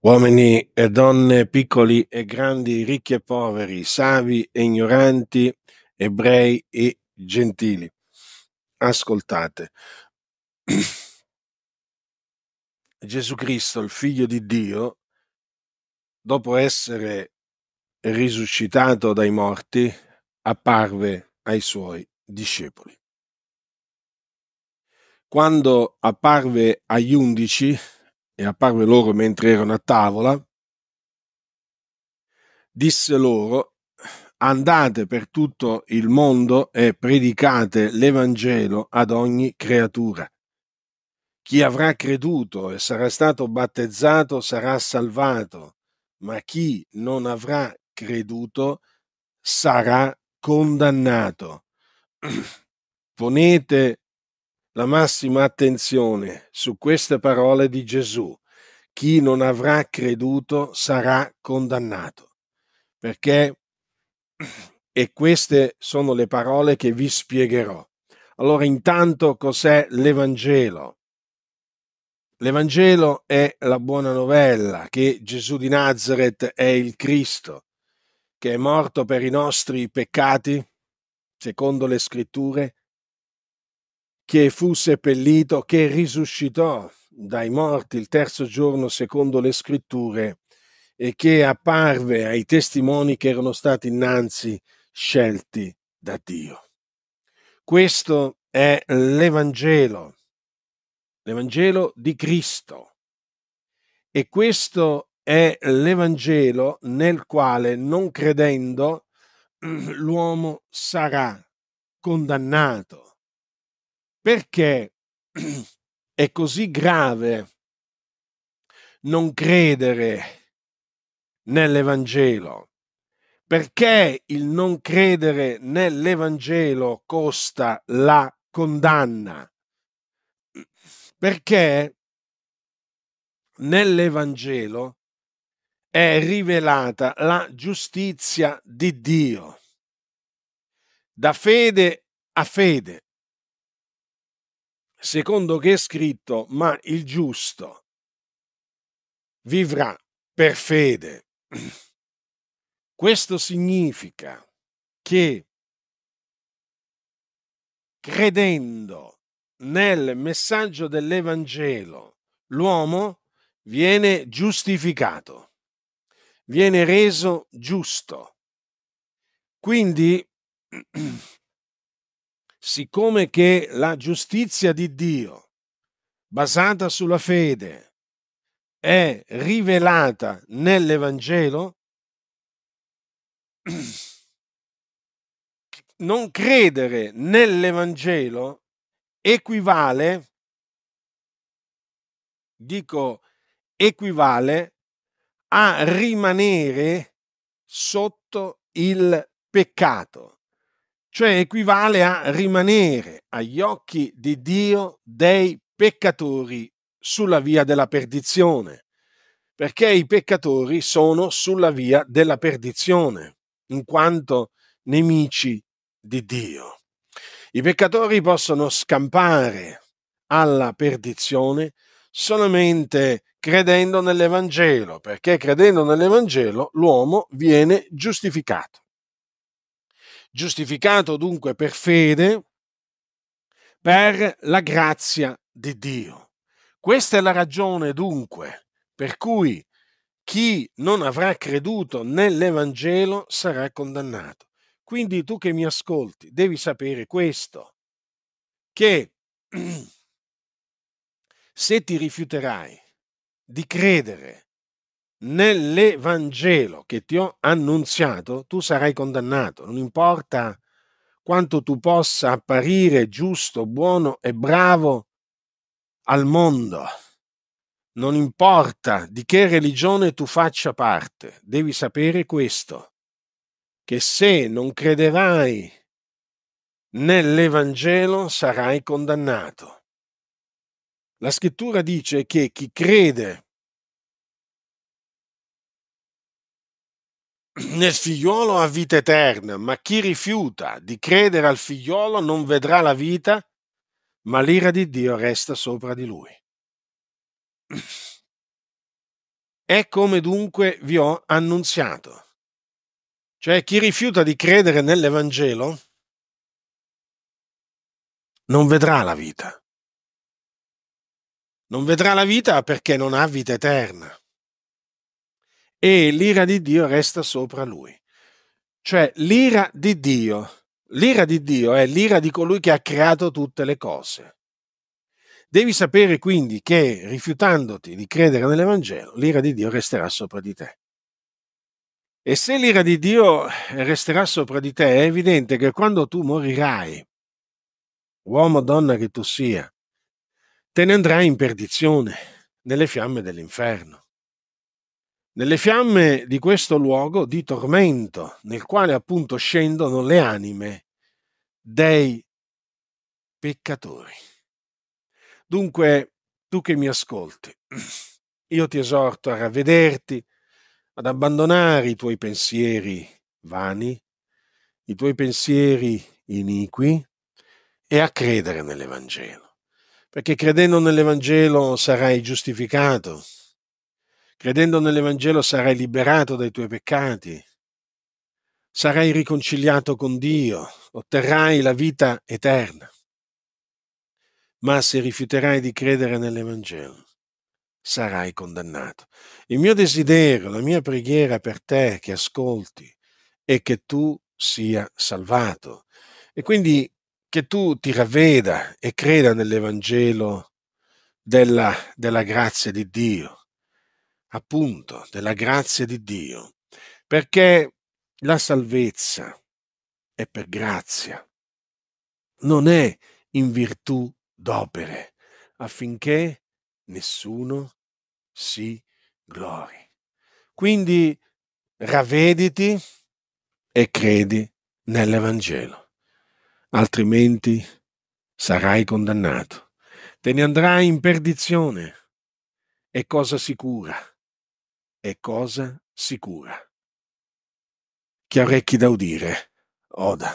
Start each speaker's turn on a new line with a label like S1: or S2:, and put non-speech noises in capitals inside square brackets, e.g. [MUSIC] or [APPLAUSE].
S1: uomini e donne, piccoli e grandi, ricchi e poveri, savi e ignoranti, ebrei e gentili. Ascoltate. [CLEARS THROAT] Gesù Cristo, il figlio di Dio, dopo essere risuscitato dai morti, apparve ai suoi discepoli. Quando apparve agli undici, e apparve loro mentre erano a tavola, disse loro, andate per tutto il mondo e predicate l'Evangelo ad ogni creatura. Chi avrà creduto e sarà stato battezzato sarà salvato, ma chi non avrà creduto sarà condannato. [CLEARS THROAT] Ponete la massima attenzione su queste parole di Gesù. Chi non avrà creduto sarà condannato, perché, [CLEARS THROAT] e queste sono le parole che vi spiegherò. Allora, intanto cos'è l'Evangelo? L'Evangelo è la buona novella che Gesù di Nazareth è il Cristo, che è morto per i nostri peccati, secondo le scritture, che fu seppellito, che risuscitò dai morti il terzo giorno secondo le scritture e che apparve ai testimoni che erano stati innanzi scelti da Dio. Questo è l'Evangelo, l'Evangelo di Cristo. E questo è l'Evangelo nel quale, non credendo, [CLEARS THROAT] l'uomo sarà condannato perché [CLEARS THROAT] è così grave non credere nell'Evangelo? Perché il non credere nell'Evangelo costa la condanna? Perché nell'Evangelo è rivelata la giustizia di Dio, da fede a fede, secondo che è scritto, ma il giusto vivrà per fede. [CLEARS THROAT] Questo significa che credendo nel messaggio dell'Evangelo, l'uomo viene giustificato, viene reso giusto. Quindi [CLEARS THROAT] siccome che la giustizia di Dio, basata sulla fede, è rivelata nell'Evangelo, [CLEARS THROAT] non credere nell'Evangelo equivale, dico equivale, a rimanere sotto il peccato cioè equivale a rimanere agli occhi di Dio dei peccatori sulla via della perdizione, perché i peccatori sono sulla via della perdizione, in quanto nemici di Dio. I peccatori possono scampare alla perdizione solamente credendo nell'Evangelo, perché credendo nell'Evangelo l'uomo viene giustificato giustificato dunque per fede, per la grazia di Dio. Questa è la ragione dunque per cui chi non avrà creduto nell'Evangelo sarà condannato. Quindi tu che mi ascolti devi sapere questo, che [CLEARS THROAT] se ti rifiuterai di credere nell'Evangelo che ti ho annunziato, tu sarai condannato. Non importa quanto tu possa apparire giusto, buono e bravo al mondo. Non importa di che religione tu faccia parte, devi sapere questo, che se non crederai nell'Evangelo sarai condannato. La scrittura dice che chi crede nel figliuolo ha vita eterna, ma chi rifiuta di credere al figliuolo non vedrà la vita, ma l'ira di Dio resta sopra di lui. È come dunque vi ho annunziato. Cioè chi rifiuta di credere nell'Evangelo non vedrà la vita. Non vedrà la vita perché non ha vita eterna e l'ira di Dio resta sopra lui. Cioè l'ira di Dio, l'ira di Dio è l'ira di colui che ha creato tutte le cose. Devi sapere quindi che rifiutandoti di credere nell'Evangelo, l'ira di Dio resterà sopra di te. E se l'ira di Dio resterà sopra di te, è evidente che quando tu morirai, uomo o donna che tu sia, te ne andrai in perdizione, nelle fiamme dell'inferno nelle fiamme di questo luogo di tormento, nel quale appunto scendono le anime dei peccatori. Dunque, tu che mi ascolti, io ti esorto a ravvederti, ad abbandonare i tuoi pensieri vani, i tuoi pensieri iniqui e a credere nell'Evangelo, perché credendo nell'Evangelo sarai giustificato, Credendo nell'Evangelo sarai liberato dai tuoi peccati, sarai riconciliato con Dio, otterrai la vita eterna. Ma se rifiuterai di credere nell'Evangelo, sarai condannato. Il mio desiderio, la mia preghiera per te che ascolti è che tu sia salvato e quindi che tu ti ravveda e creda nell'Evangelo della, della grazia di Dio appunto della grazia di Dio, perché la salvezza è per grazia, non è in virtù d'opere, affinché nessuno si glori. Quindi ravvediti e credi nell'Evangelo, altrimenti sarai condannato, te ne andrai in perdizione. È cosa sicura è cosa sicura. Chi ha orecchi da udire, oda.